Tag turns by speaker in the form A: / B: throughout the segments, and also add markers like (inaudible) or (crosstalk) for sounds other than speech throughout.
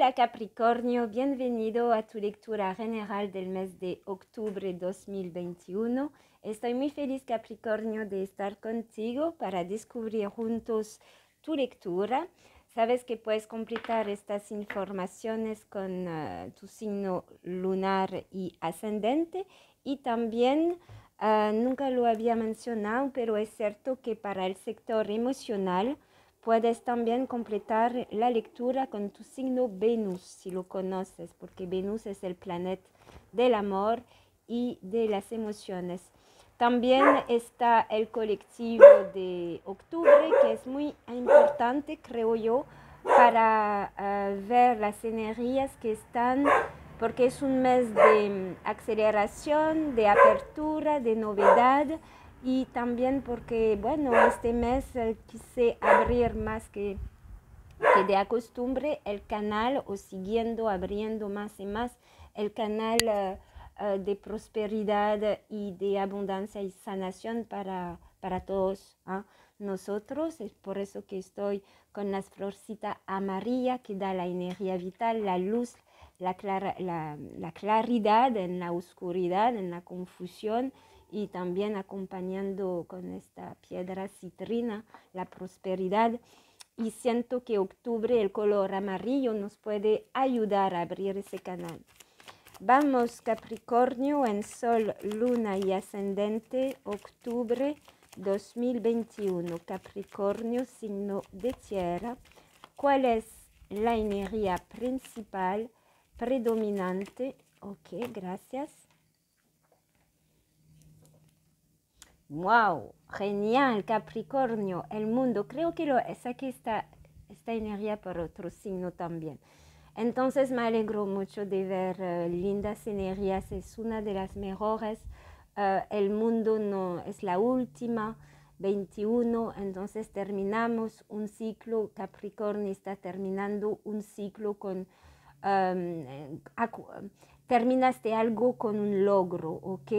A: Hola Capricornio, bienvenido a tu lectura general del mes de octubre 2021. Estoy muy feliz Capricornio de estar contigo para descubrir juntos tu lectura. Sabes que puedes completar estas informaciones con eh, tu signo lunar y ascendente y también eh, nunca lo había mencionado, pero es cierto que para el sector emocional Puedes también completar la lectura con tu signo Venus, si lo conoces, porque Venus es el planeta del amor y de las emociones. También está el colectivo de octubre, que es muy importante, creo yo, para ah, ver las energías que están, porque es un mes de mm, aceleración, de apertura, de novedad y también porque, bueno, este mes eh, quise abrir más que, que de acostumbre el canal o siguiendo abriendo más y más el canal eh, eh, de prosperidad y de abundancia y sanación para, para todos ¿ah? nosotros. Es por eso que estoy con las florcitas amarillas que da la energía vital, la luz, la, la claridad en la oscuridad, en la confusión y también acompañando con esta piedra citrina la prosperidad. Y siento que octubre el color amarillo nos puede ayudar a abrir ese canal. Vamos Capricornio en Sol, Luna y Ascendente, octubre 2021. Capricornio, signo de tierra. ¿Cuál es la energía principal predominante? Ok, gracias ¡Wow! Genial, Capricornio, el mundo. Creo que lo, es aquí está esta energía para otro signo también. Entonces me alegro mucho de ver eh, lindas energías, es una de las mejores. Eh, el mundo no es la última, 21, entonces terminamos un ciclo, Capricornio está terminando un ciclo con, em, eh, terminaste algo con un logro, ¿ok?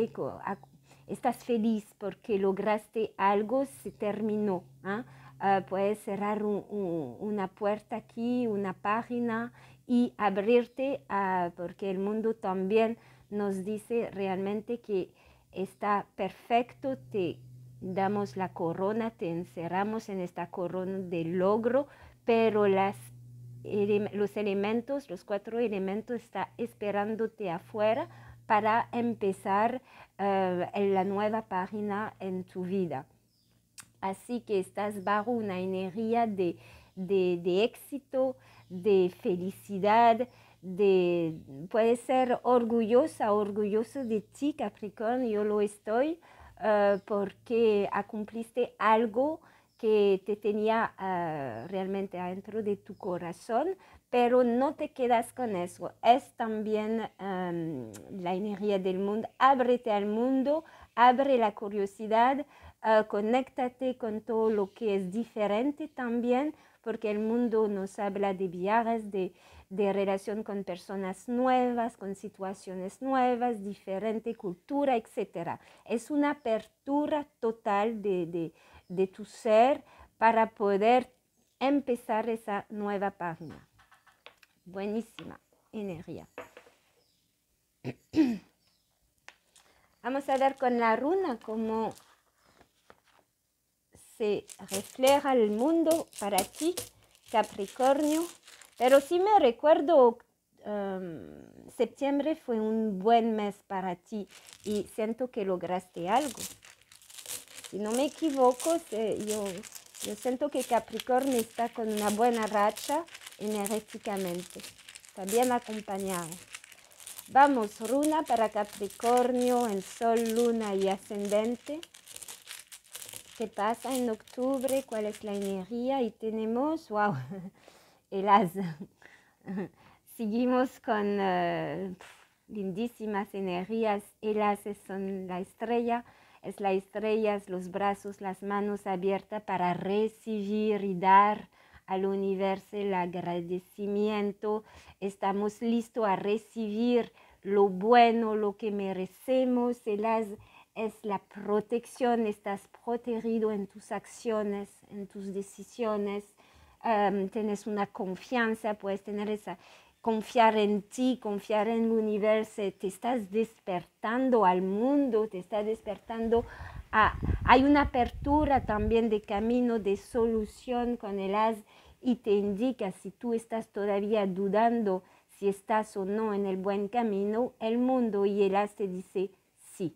A: estás feliz porque lograste algo, se terminó. ¿ah? Ah, puedes cerrar una puerta aquí, una página y abrirte ah, porque el mundo también nos dice realmente que está perfecto, te damos la corona, te encerramos en esta corona de logro, pero los elementos, los cuatro elementos están esperándote afuera para empezar eh, en la nueva página en tu vida. Así que estás bajo una energía de, de, éxito, de felicidad, de, puedes ser orgullosa, orgulloso de ti, Capricornio, yo lo estoy, eh, porque ah, cumpliste algo que te tenía eh, realmente adentro de tu corazón, pero no te quedas con eso. Es también em, la energía del mundo. Ábrete al mundo, abre la curiosidad, eh, conéctate con todo lo que es diferente también, porque el mundo nos habla de viajes, de, relación con personas nuevas, con situaciones nuevas, diferente cultura, etc. Es una apertura total de tu ser para poder empezar esa nueva página. Buenísima energía. (clears throat) Vamos a ver con la runa cómo se refleja el mundo para ti, Capricornio. Pero sí me recuerdo, em, septiembre fue un buen mes para ti y siento que lograste algo. Si no me equivoco, yo, yo siento que Capricornio está con una buena racha energéticamente, También acompañado. Vamos, runa para Capricornio el Sol, Luna y Ascendente. ¿Qué pasa en octubre? ¿Cuál es la energía? Y tenemos, wow, helas. (laughs) (laughs) Seguimos con eh, lindísimas energías. Helas es la estrella. Es la estrella, los brazos, las manos abiertas para recibir y dar al universo el agradecimiento, estamos listos a recibir lo bueno, lo que merecemos, las, es la protección, estás protegido en tus acciones, en tus decisiones, em, tienes una confianza, puedes tener esa, confiar en ti, confiar en el universo, te estás despertando al mundo, te estás despertando hay una apertura también de camino, de solución con el as y te indica si tú estás todavía dudando si estás o no en el buen camino, el mundo y el as te dice sí.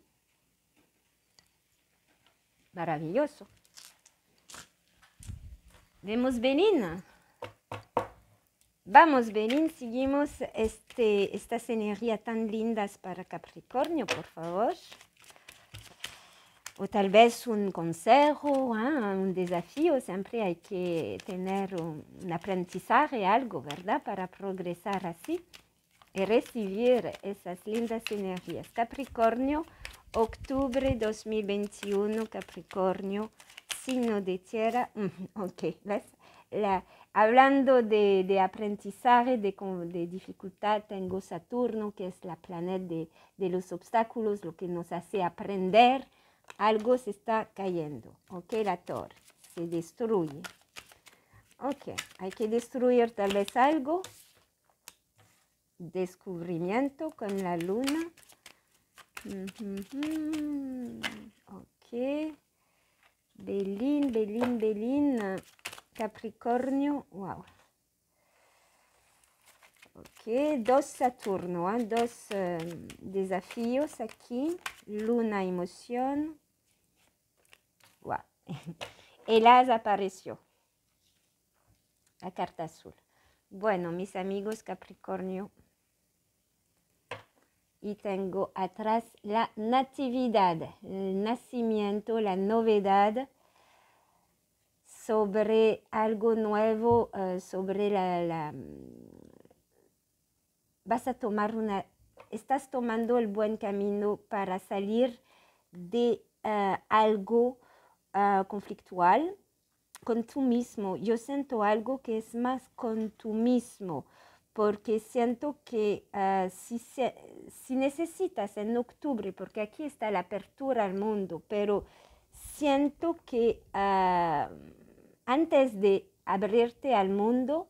A: Maravilloso. Vemos Benin. Vamos, Benin, seguimos este, estas energías tan lindas para Capricornio, por favor o tal vez un consejo, ah, un desafío, siempre hay que tener un, aprendizaje, algo, ¿verdad? Para progresar así y recibir esas lindas energías. Capricornio, octubre 2021, Capricornio, signo de tierra. ok, ¿ves? hablando de, de aprendizaje, de, de, dificultad, tengo Saturno, que es la planeta de, de los obstáculos, lo que nos hace aprender algo se está cayendo, ¿ok? La torre se destruye. Ok, hay que destruir tal vez algo. Descubrimiento con la luna. Ok. Belín, Belín, Belín. Ah, Capricornio. Wow. Ok, dos Saturno, ¿ah? dos eh, desafíos aquí. Luna, emoción. Wow. as (laughs) apareció. La carta azul. Bueno, mis amigos Capricornio. Y tengo atrás la natividad, el nacimiento, la novedad sobre algo nuevo, eh, sobre la, la vas a tomar una, estás tomando el buen camino para salir de eh, algo eh, conflictual con tú mismo. Yo siento algo que es más con tú mismo, porque siento que si, eh, si necesitas en octubre, porque aquí está la apertura al mundo, pero siento que antes de abrirte al mundo,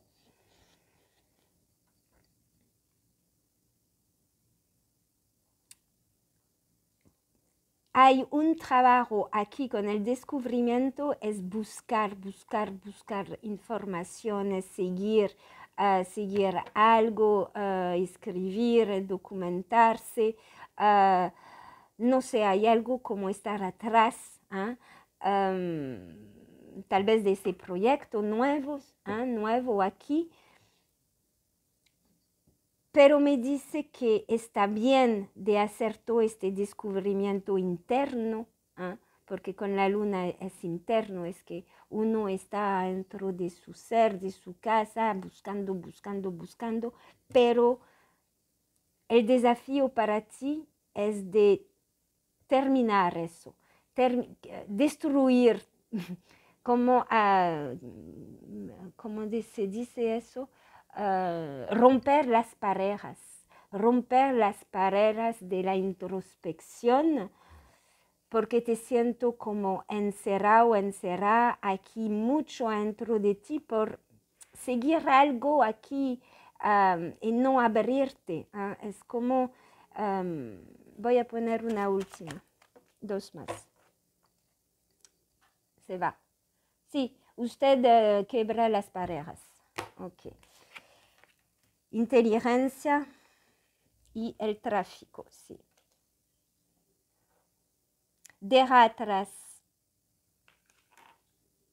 A: hay un trabajo aquí con el descubrimiento, es buscar, buscar, buscar información seguir, ah, seguir algo, ah, escribir, documentarse. Ah, no sé, hay algo como estar atrás, tal vez de ese proyecto nuevo aquí pero me dice que está bien de hacer todo este descubrimiento interno, ¿ah? porque con la luna es interno, es que uno está dentro de su ser, de su casa, buscando, buscando, buscando, pero el desafío para ti es de terminar eso, destruir, (laughs) como, ah, se dice eso? Eh, romper las parejas, romper las parejas de la introspección, porque te siento como encerrado, encerrada aquí mucho dentro de ti por seguir algo aquí y no abrirte. ¿ah? Es como, voy a poner una última, dos más. Se va. Sí, usted eh, quebra las parejas. Okay inteligencia y el tráfico, sí. Deja atrás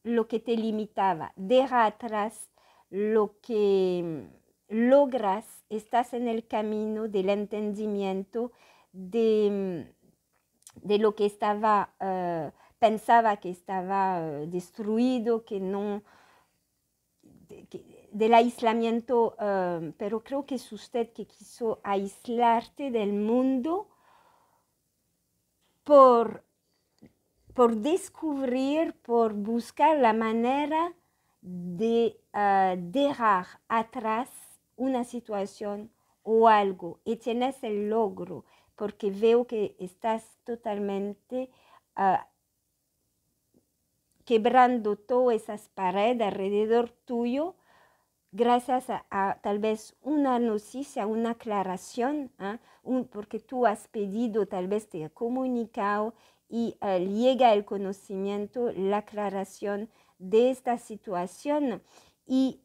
A: lo que te limitaba, deja atrás lo que mm, logras, estás en el camino del entendimiento de, mm, lo que estaba, eh, pensaba que estaba eh, destruido, que no, del aislamiento, um, pero creo que es usted que quiso aislarte del mundo por, descubrir, por buscar la manera de uh, dejar atrás una situación o algo y tienes el logro porque veo que estás totalmente uh, quebrando todas esas paredes alrededor tuyo gracias a, tal vez una noticia, una aclaración, ¿ah? porque tú has pedido, tal vez te ha comunicado y ah, llega el conocimiento, la aclaración de esta situación y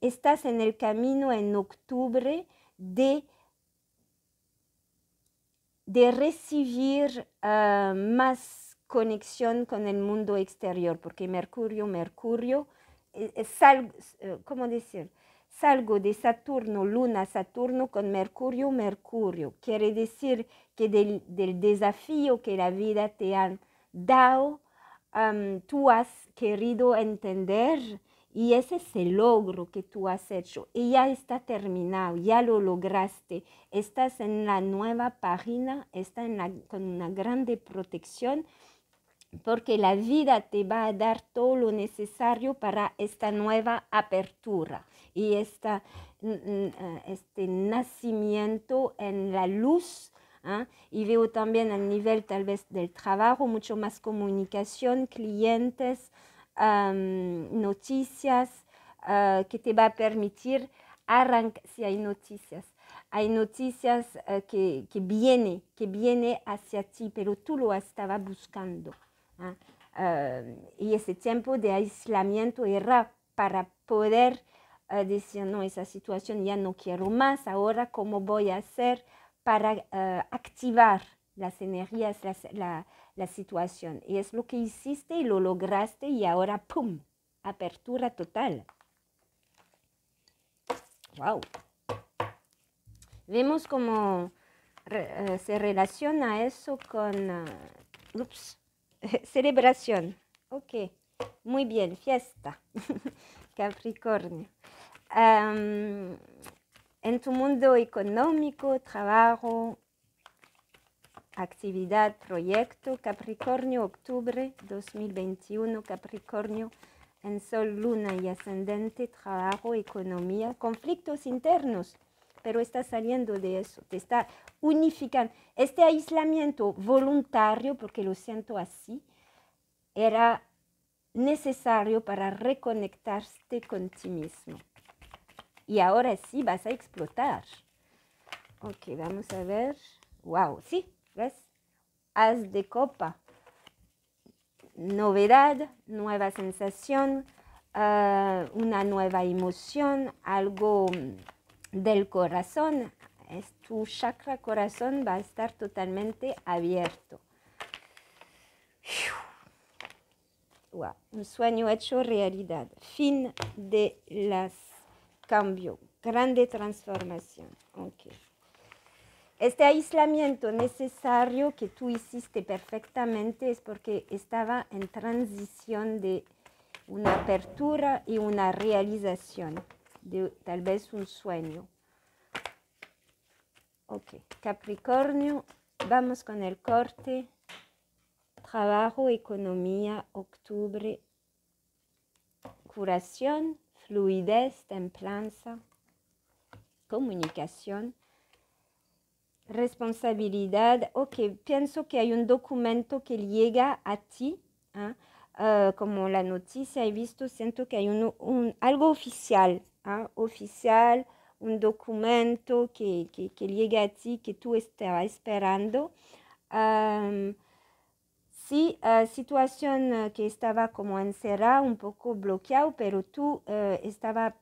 A: estás en el camino en octubre de, de recibir ah, más conexión con el mundo exterior, porque Mercurio, Mercurio, eh, salgo, eh, ¿cómo decir? Salgo de Saturno, Luna, Saturno con Mercurio, Mercurio. Quiere decir que del, desafío que la vida te ha dado, tú has querido entender y ese es el logro que tú has hecho. Y ya está terminado, ya lo lograste. Estás en la nueva página, está en con una grande protección porque la vida te va a dar todo lo necesario para esta nueva apertura y esta, eh, este nacimiento en la luz. ¿ah? Y veo también al nivel tal vez del trabajo, mucho más comunicación, clientes, noticias, ah, que te va a permitir arrancar, si hay noticias, hay noticias eh, que, que, viene, que viene hacia ti, pero tú lo estabas buscando. Ah, y ese tiempo de aislamiento era para poder ah, decir, no, esa situación ya no quiero más, ahora cómo voy a hacer para ah, activar las energías, la, situación. Y es lo que hiciste y lo lograste y ahora, ¡pum!, apertura total. ¡Wow! Vemos cómo eh, se relaciona eso con... ups, (laughs) celebración. Ok, muy bien, fiesta. (laughs) Capricornio. en tu mundo económico, trabajo, actividad, proyecto, Capricornio, octubre 2021, Capricornio, en Sol, Luna y Ascendente, trabajo, economía, conflictos internos, pero está saliendo de eso, te está unificando. Este aislamiento voluntario, porque lo siento así, era necesario para reconectarte con ti mismo. Y ahora sí vas a explotar. Ok, vamos a ver. Wow, sí, ¿ves? Haz de copa. Novedad, nueva sensación, ah, una nueva emoción, algo mm, del corazón, es tu chakra corazón va a estar totalmente abierto. un sueño hecho realidad. Fin de las cambios, Grande transformación. Este aislamiento necesario que tú hiciste perfectamente es porque estaba en transición de una apertura y una realización tal vez un sueño. Ok, Capricornio, vamos con el corte. Trabajo, economía, octubre, curación, fluidez, templanza, comunicación, responsabilidad. Ok, pienso que hay un documento que llega a ti. ¿ah? Ah, como la noticia he visto, siento que hay un, algo oficial oficial, un documento que, que, llegue a ti, que tú estabas esperando. si sí, eh, situación eh, que estaba como encerrada, un poco bloqueado, pero tú eh, estaba,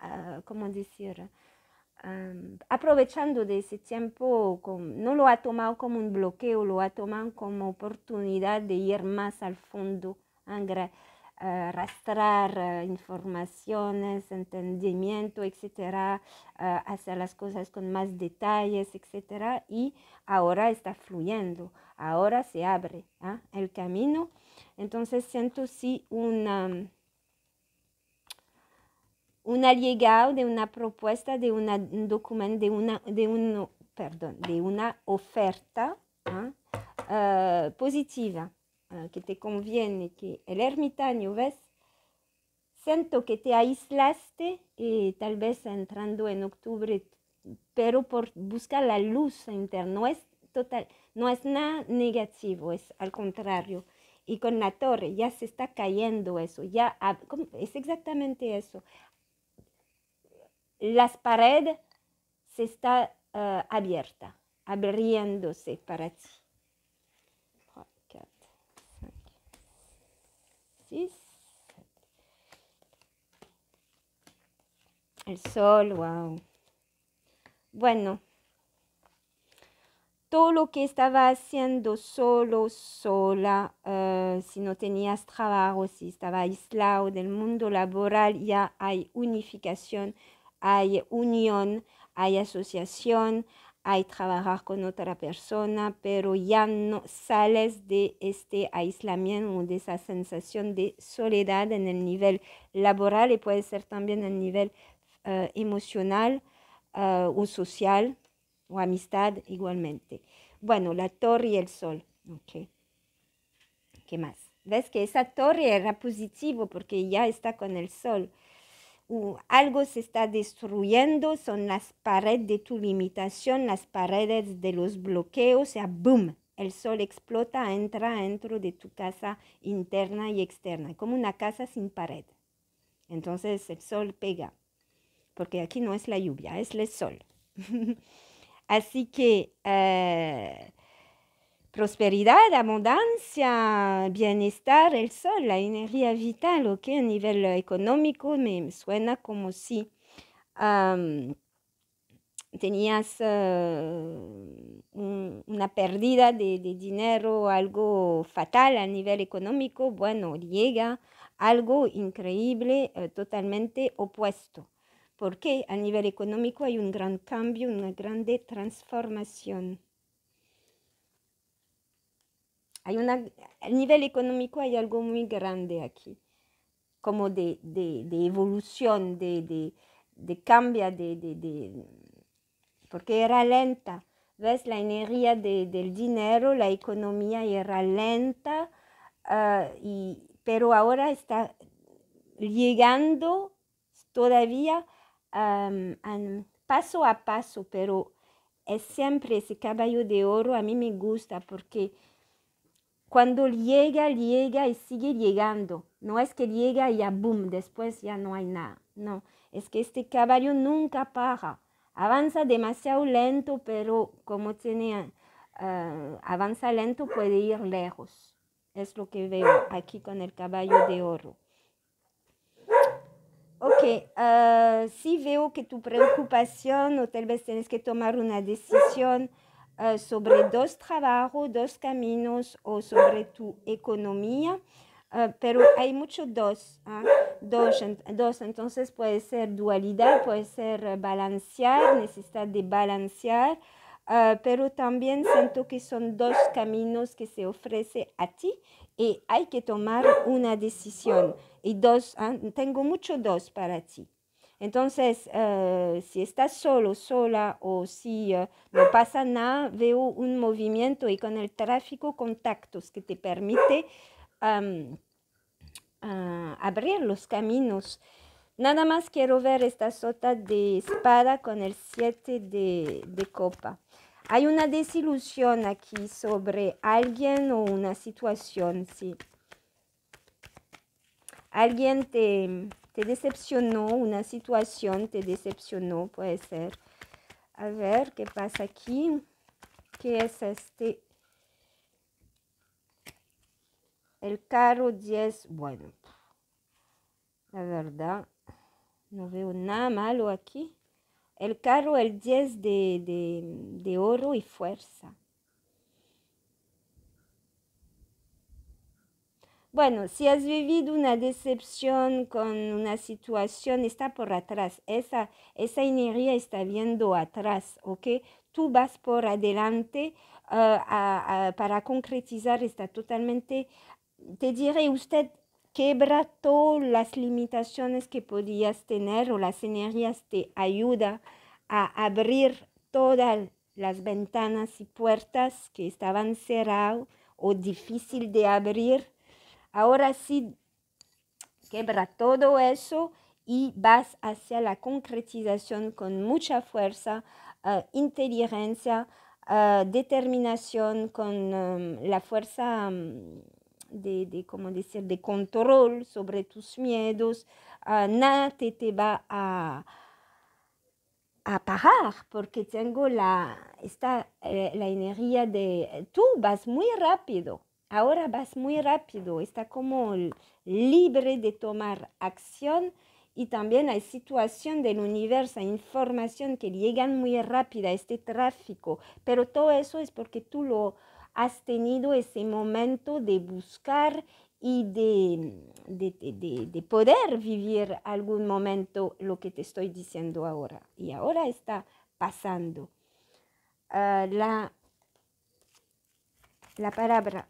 A: ah, como decir? aprovechando de ese tiempo, no lo ha tomado como un bloqueo, lo ha tomado como oportunidad de ir más al fondo. Eh, arrastrar eh, informaciones, entendimiento, etcétera, eh, hacer las cosas con más detalles, etcétera, y ahora está fluyendo, ahora se abre ¿ah? el camino. Entonces siento sí una un allegado de una propuesta, de una, un documento, de una, de un, perdón, de una oferta ¿ah? positiva que te conviene, que el ermitaño, ¿ves? Siento que te aislaste y eh, tal vez entrando en octubre, pero por buscar la luz interna, no es total, no es nada negativo, es al contrario. Y con la torre ya se está cayendo eso, ya ah, es exactamente eso. Las paredes se está ah, abierta, abriéndose para ti. El sol, wow. Bueno, todo lo que estaba haciendo solo, sola, eh, si no tenías trabajo, si estaba aislado del mundo laboral, ya hay unificación, hay unión, hay asociación, hay trabajar con otra persona, pero ya no sales de este aislamiento, de esa sensación de soledad en el nivel laboral y puede ser también en el nivel eh, emocional eh, o social o amistad igualmente. Bueno, la torre y el sol. ¿Qué más? Ves que esa torre era positivo porque ya está con el sol algo se está destruyendo, son las paredes de tu limitación, las paredes de los bloqueos, o sea, boom, el sol explota, entra dentro de tu casa interna y externa, como una casa sin pared. Entonces el sol pega, porque aquí no es la lluvia, es el sol. (laughs) Así que eh, prosperidad, abundancia, bienestar, el sol, la energía vital, ¿ok? A nivel económico me suena como si tenías eh, una pérdida de, dinero, algo fatal a nivel económico, bueno, llega algo increíble, eh, totalmente opuesto porque a nivel económico hay un gran cambio, una grande transformación. Hay una, a nivel económico hay algo muy grande aquí, como de, de, de evolución, de, de cambio, de, porque era lenta. ¿Ves? La energía del dinero, la economía era lenta, ah, y, pero ahora está llegando todavía paso a paso, pero es siempre ese caballo de oro a mí me gusta porque cuando llega, llega y sigue llegando. No es que llega y ya, boom, después ya no hay nada. No, es que este caballo nunca para. Avanza demasiado lento, pero como tiene, ah, avanza lento puede ir lejos. Es lo que veo aquí con el caballo de oro. Ok, ah, sí veo que tu preocupación o tal vez tienes que tomar una decisión. Eh, sobre dos trabajos, dos caminos o sobre tu economía, eh, pero hay muchos dos, ¿ah? dos, dos, entonces puede ser dualidad, puede ser eh, balancear, necesidad de balancear, pero también siento que son dos caminos que se ofrece a ti y hay que tomar una decisión. Y dos, ¿ah? tengo mucho dos para ti. Entonces, eh, si estás solo, sola o si eh, no pasa nada, veo un movimiento y con el tráfico contactos que te permite ah, abrir los caminos. Nada más quiero ver esta sota de espada con el 7 de, de copa. Hay una desilusión aquí sobre alguien o una situación, sí. Alguien te, te decepcionó una situación, te decepcionó, puede ser. A ver, ¿qué pasa aquí? ¿Qué es este? El carro 10, bueno, la verdad, no veo nada malo aquí. El carro, el 10 de, de oro y fuerza. Bueno, si has vivido una decepción con una situación, está por atrás. Esa, esa energía está viendo atrás, ¿ok? Tú vas por adelante ah, para concretizar, está totalmente, te diré usted, quebra todas las limitaciones que podías tener o las energías te ayuda a abrir todas las ventanas y puertas que estaban cerradas o difícil de abrir Ahora sí, quebra todo eso y vas hacia la concretización con mucha fuerza, eh, inteligencia, eh, determinación, con em, la fuerza mm, de, ¿cómo decir?, de control sobre tus miedos. Eh, nada te, va a, a parar porque tengo la, la energía de, tú vas muy rápido Ahora vas muy rápido, está como libre de tomar acción y también hay situación del universo, información que llegan muy rápida, este tráfico, pero todo eso es porque tú lo has tenido ese momento de buscar y de, poder vivir algún momento lo que te estoy diciendo ahora. Y ahora está pasando. Ah, la, la palabra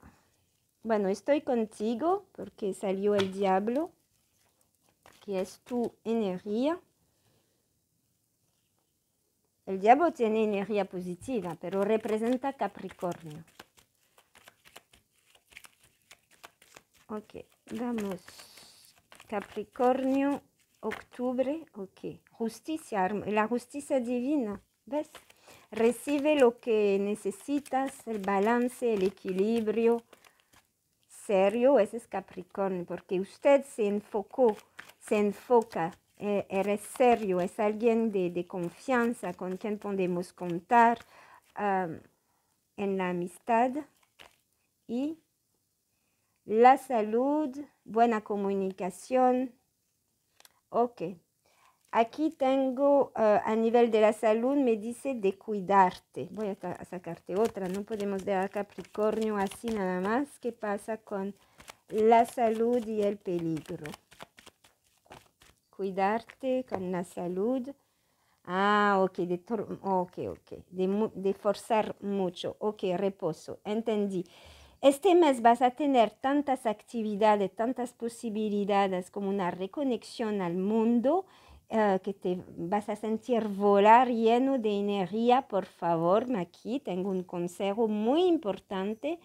A: bueno, estoy contigo porque salió el diablo, que es tu energía. El diablo tiene energía positiva, pero representa Capricornio. Ok, vamos. Capricornio, octubre, ok. Justicia, la justicia divina, ¿ves? Recibe lo que necesitas, el balance, el equilibrio, serio, ese es Capricornio, porque usted se enfocó, se enfoca, eh, eres serio, es alguien de, confianza con quien podemos contar en la amistad y la salud, buena comunicación. Ok, Aquí tengo eh, a nivel de la salud, me dice de cuidarte. Voy a, sacarte otra, no podemos dejar Capricornio así nada más. ¿Qué pasa con la salud y el peligro? Cuidarte con la salud. Ah, ok, de, ok, ok, de, de forzar mucho. Ok, reposo, entendí. Este mes vas a tener tantas actividades, tantas posibilidades como una reconexión al mundo eh, que te vas a sentir volar lleno de energía, por favor, aquí tengo un consejo muy importante.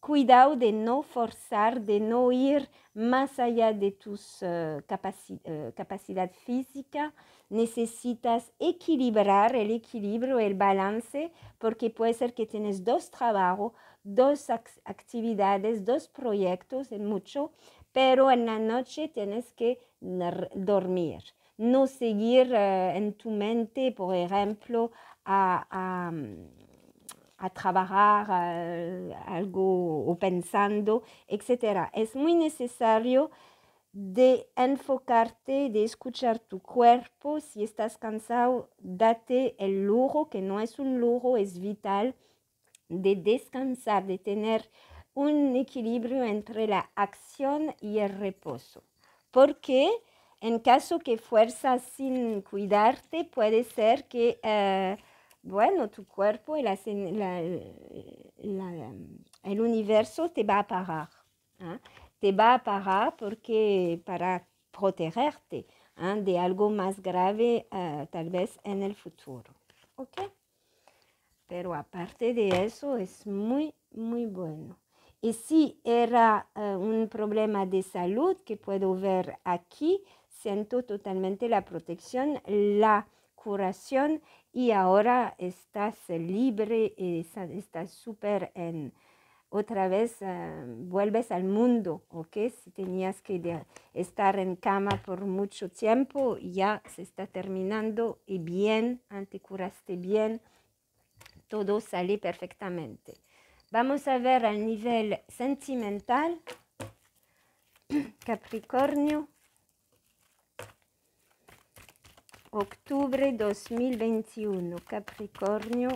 A: Cuidado de no forzar, de no ir más allá de tus eh, capacidades eh, físicas. capacidad física. Necesitas equilibrar el equilibrio, el balance, porque puede ser que tienes dos trabajos, dos actividades, dos proyectos, en mucho, pero en la noche tienes que dormir no seguir eh, en tu mente, por ejemplo, a, mm, trabajar algo o pensando, etc. Es muy necesario de enfocarte, de escuchar tu cuerpo. Si estás cansado, date el lujo, que no es un lujo, es vital, de descansar, de tener un equilibrio entre la acción y el reposo. Porque en caso que fuerzas sin cuidarte, puede ser que, eh, bueno, tu cuerpo y el universo te va a parar. ¿ah? Te va a parar porque para protegerte ¿ah? de algo más grave, eh, tal vez en el futuro. ¿Ok? Pero aparte de eso, es muy, muy bueno. Y si era eh, un problema de salud que puedo ver aquí, siento totalmente la protección, la curación y ahora estás libre y estás súper en otra vez eh, vuelves al mundo, ¿ok? Si tenías que estar en cama por mucho tiempo, ya se está terminando y bien, te curaste bien, todo sale perfectamente. Vamos a ver al nivel sentimental, (clears throat) Capricornio. Octubre 2021, Capricornio.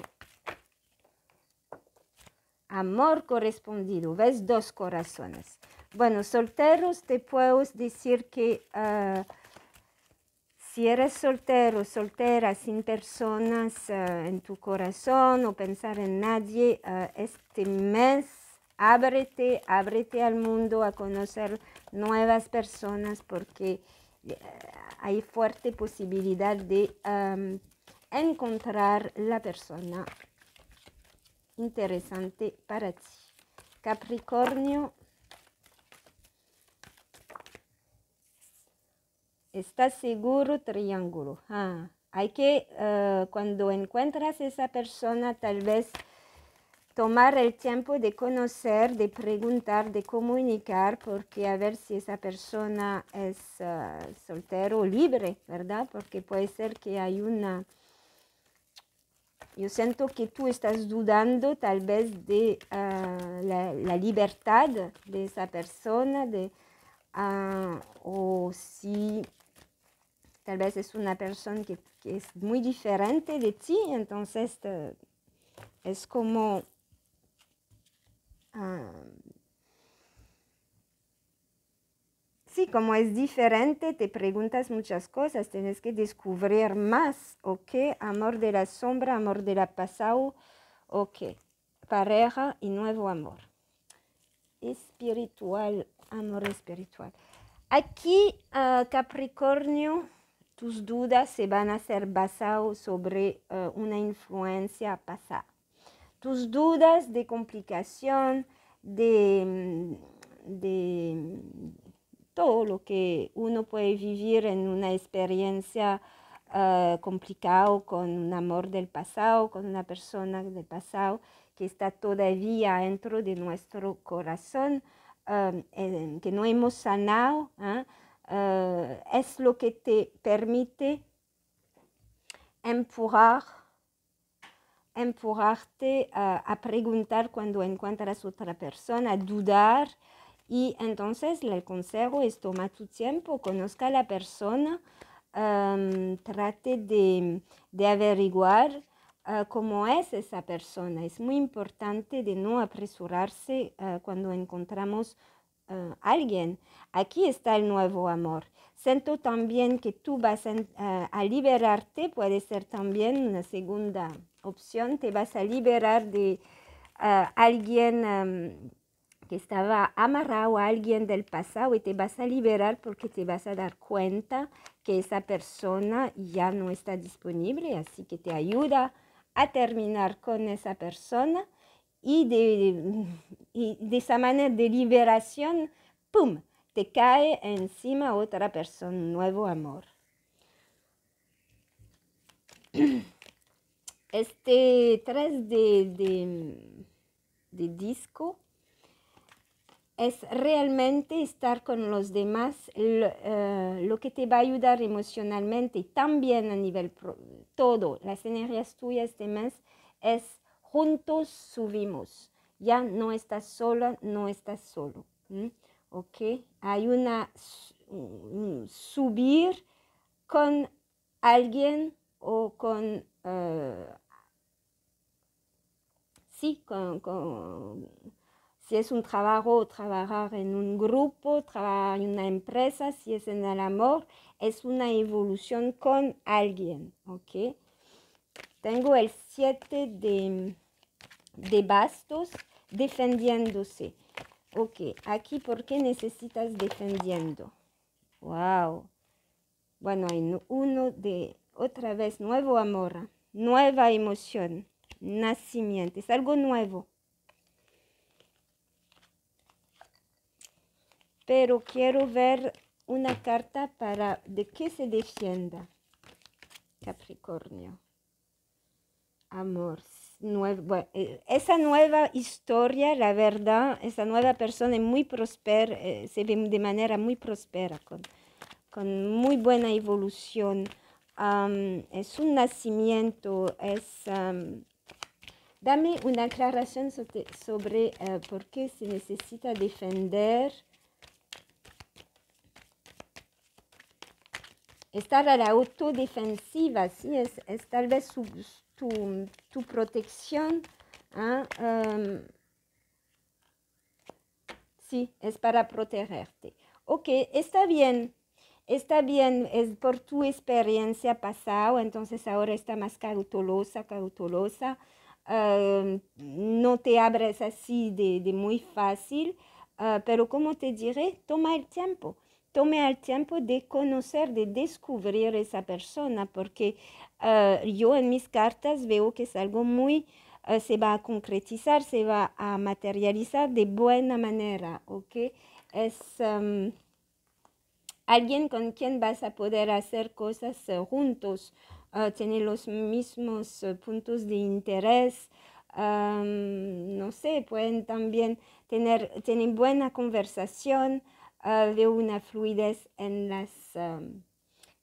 A: Amor correspondido, ves dos corazones. Bueno, solteros, te puedo decir que ah, si eres soltero, soltera, sin personas ah, en tu corazón o pensar en nadie, ah, este mes ábrete, ábrete al mundo a conocer nuevas personas porque eh, hay fuerte posibilidad de encontrar la persona interesante para ti. Capricornio, estás seguro, triángulo. Ah, hay que, eh, cuando encuentras esa persona, tal vez tomar el tiempo de conocer, de preguntar, de comunicar, porque a ver si esa persona es eh, soltero o libre, ¿verdad? Porque puede ser que hay una... Yo siento que tú estás dudando tal vez de ah, la, libertad de esa persona, de, ah, o si tal vez es una persona que, es muy diferente de ti, entonces eh, es como sí, como es diferente, te preguntas muchas cosas, tienes que descubrir más, ¿ok? Amor de la sombra, amor de la pasado, ¿ok? Pareja y nuevo amor. Espiritual, amor espiritual. Aquí, ah, Capricornio, tus dudas se van a ser basadas sobre ah, una influencia pasada tus dudas de complicación, de, mm, de mm, todo lo que uno puede vivir en una experiencia ah, complicado complicada con un amor del pasado, con una persona del pasado que está todavía dentro de nuestro corazón, ah, que no hemos sanado, ¿ah? es lo que te permite empujar empujarte a, preguntar cuando encuentras otra persona, a dudar. Y entonces el consejo es toma tu tiempo, conozca a la persona, trate de, averiguar ah, cómo es esa persona. Es muy importante de no apresurarse ah, cuando encontramos a ah, alguien. Aquí está el nuevo amor. Siento también que tú vas eh, a, liberarte, puede ser también una segunda opción, te vas a liberar de eh, alguien em, que estaba amarrado a alguien del pasado y te vas a liberar porque te vas a dar cuenta que esa persona ya no está disponible, así que te ayuda a terminar con esa persona y de, y de esa manera de liberación, ¡pum! te cae encima otra persona, nuevo amor. (clears throat) Este 3 de, de, disco es realmente estar con los demás, lo, eh, que te va a ayudar emocionalmente, también a nivel todo, las energías tuyas demás, es juntos subimos, ya no estás solo no estás solo. ¿ok? Hay una subir con alguien o con... Eh, sí, con, si es un trabajo, trabajar en un grupo, trabajar en una empresa, si es en el amor, es una evolución con alguien, ¿ok? Tengo el siete de bastos defendiéndose. Ok, aquí ¿por qué necesitas defendiendo. Wow. Bueno, hay uno de otra vez, nuevo amor, nueva emoción, nacimiento, es algo nuevo. Pero quiero ver una carta para de qué se defienda. Capricornio. Amor, eh, esa nueva historia, la verdad, esa nueva persona es muy próspera, eh, se ve de manera muy prospera con, con muy buena evolución. es un nacimiento, es... dame una aclaración sobre, eh, por qué se necesita defender, estar a la autodefensiva, sí, es, es tal vez su, tu, protección. ¿ah? Em, sí, es para protegerte. Ok, está bien. Está bien, es por tu experiencia pasado entonces ahora está más cautelosa, cautelosa. Em, no te abres así de, muy fácil, ah, pero como te diré, toma el tiempo tome el tiempo de conocer, de descubrir esa persona, porque eh, yo en mis cartas veo que es algo muy, eh, se va a concretizar, se va a materializar de buena manera, ¿ok? Es em, alguien con quien vas a poder hacer cosas eh, juntos, tener los mismos puntos de interés, em, no sé, pueden también tener, tener buena conversación, veo ah, una fluidez en las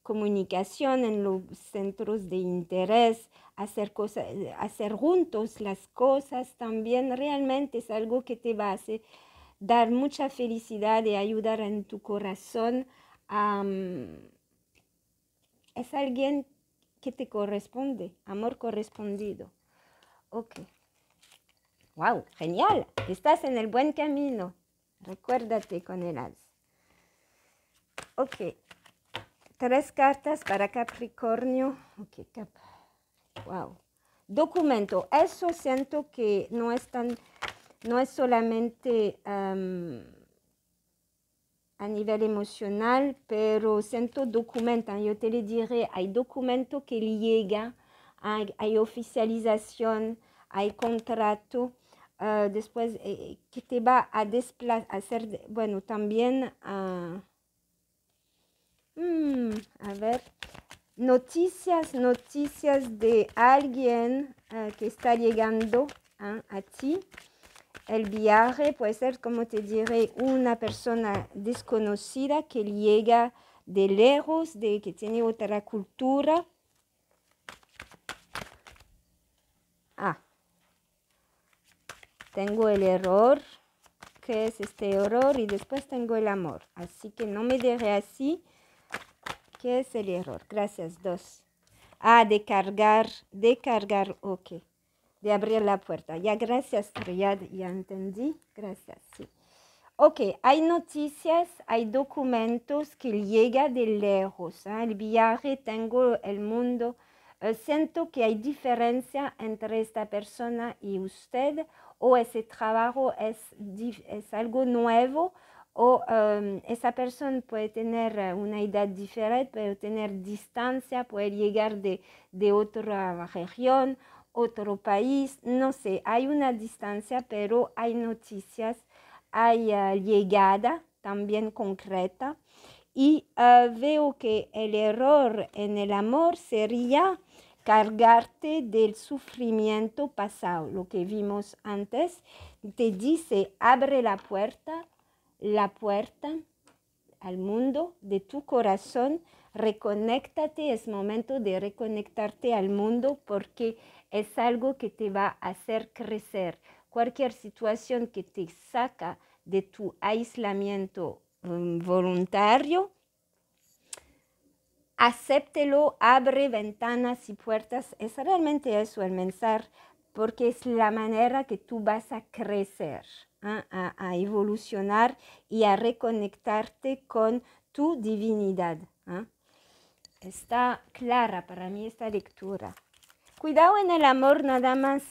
A: comunicación, en los centros de interés, hacer, cosas, hacer juntos las cosas también, realmente es algo que te va a hacer, dar mucha felicidad y ayudar en tu corazón. es alguien que te corresponde, amor correspondido. Ok. ¡Wow! Genial. Estás en el buen camino. Recuérdate con el Ok, tres cartas para Capricornio. Ok, cap wow. Documento. Eso siento que no es tan, no es solamente a nivel emocional, pero siento documento, Yo te le diré, hay documento que llega, hay, oficialización, hay contrato. Ah, después eh, que te va a desplazar, bueno, también a... Ah, Mm, a ver, noticias, noticias de alguien eh, que está llegando ¿ah? a ti. El viaje puede ser, como te diré, una persona desconocida que llega de lejos, de que tiene otra cultura. Ah, tengo el error, que es este error, y después tengo el amor. Así que no me deje así ¿Qué es el error? Gracias. Dos. Ah, de cargar, de cargar, ok. De abrir la puerta. Ya, gracias, ya, Ya entendí. Gracias, sí. Ok, hay noticias, hay documentos que llega de lejos. ¿ah? El viaje, tengo el mundo. Eh, siento que hay diferencia entre esta persona y usted o ese trabajo es algo nuevo o em, esa persona puede tener eh, una edad diferente, puede tener distancia, puede llegar de, otra región, otro país, no sé, hay una distancia, pero hay noticias, hay eh, llegada también concreta. Y eh, veo que el error en el amor sería cargarte del sufrimiento pasado, lo que vimos antes. Te dice, abre la puerta, la puerta al mundo de tu corazón. Reconéctate, es momento de reconectarte al mundo porque es algo que te va a hacer crecer. Cualquier situación que te saca de tu aislamiento mm, voluntario, acéptelo, abre ventanas y puertas. Es realmente eso el mensaje porque es la manera que tú vas a crecer a, evolucionar y a reconectarte con tu divinidad. ¿ah? Está clara para mí esta lectura. Cuidado en el amor, nada más.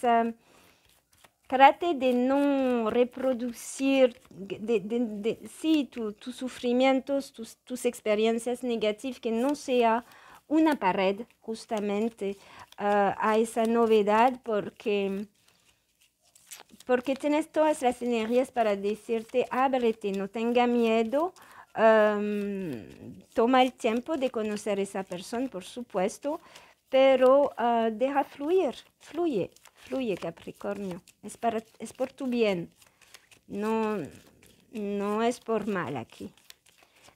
A: trate de no reproducir de, sí, tus sufrimientos, tus, tus, experiencias negativas, que no sea una pared justamente ah, a esa novedad, porque porque tienes todas las energías para decirte, ábrete, no tenga miedo, toma el tiempo de conocer a esa persona, por supuesto, pero ah, deja fluir, fluye, fluye Capricornio, es, por tu bien, no, no es por mal aquí.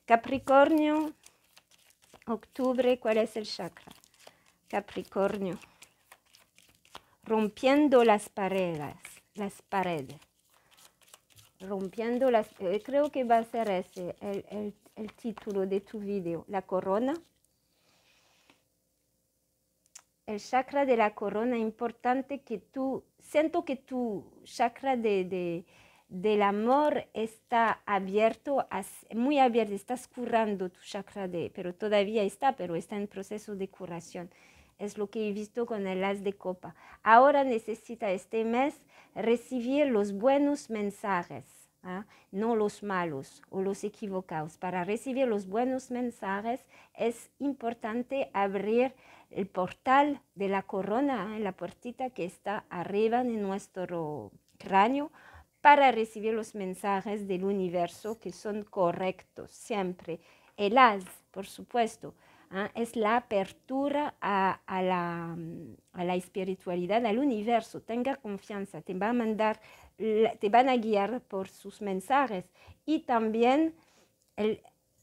A: Capricornio, octubre, ¿cuál es el chakra? Capricornio, rompiendo las paredes las paredes. Rompiendo las... Eh, creo que va a ser ese el, título de tu vídeo La corona. El chakra de la corona, importante que tú... Siento que tu chakra de, de del amor está abierto, muy abierto, estás curando tu chakra de, pero todavía está, pero está en proceso de curación es lo que he visto con el as de copa. Ahora necesita este mes recibir los buenos mensajes, ¿ah? no los malos o los equivocados. Para recibir los buenos mensajes es importante abrir el portal de la corona, ¿eh? la puertita que está arriba en nuestro cráneo para recibir los mensajes del universo que son correctos siempre. El as, por supuesto, ¿ah? es la apertura mm, a, la, espiritualidad, al universo. Tenga confianza, te va a mandar, te van a guiar por sus mensajes. Y también el,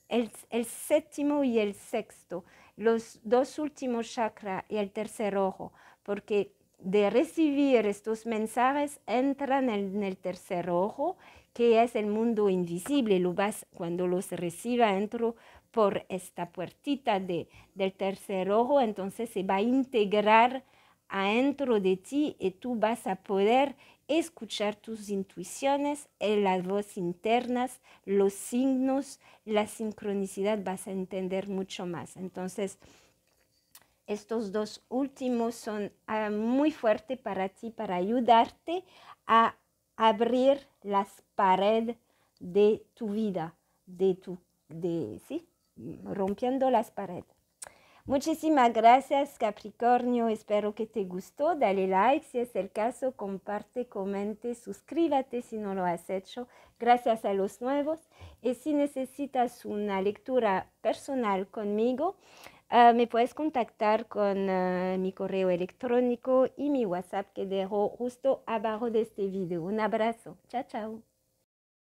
A: el, séptimo y el sexto, los dos últimos chakras y el tercer ojo, porque de recibir estos mensajes entran en, en el tercer ojo, que es el mundo invisible. Lo vas, cuando los reciba dentro por esta puertita de, del tercer ojo, entonces se va a integrar adentro de ti y tú vas a poder escuchar tus intuiciones, eh, las voces internas, los signos, la sincronicidad, vas a entender mucho más. Entonces, estos dos últimos son ah, muy fuertes para ti, para ayudarte a abrir las paredes de tu vida, de tu, de, ¿sí? rompiendo las paredes. Muchísimas gracias Capricornio, espero que te gustó, dale like si es el caso, comparte, comente, suscríbete si no lo has hecho, gracias a los nuevos y si necesitas una lectura personal conmigo, ah, me puedes contactar con ah, mi correo electrónico y mi WhatsApp que dejo justo abajo de este video. Un abrazo, chao chao.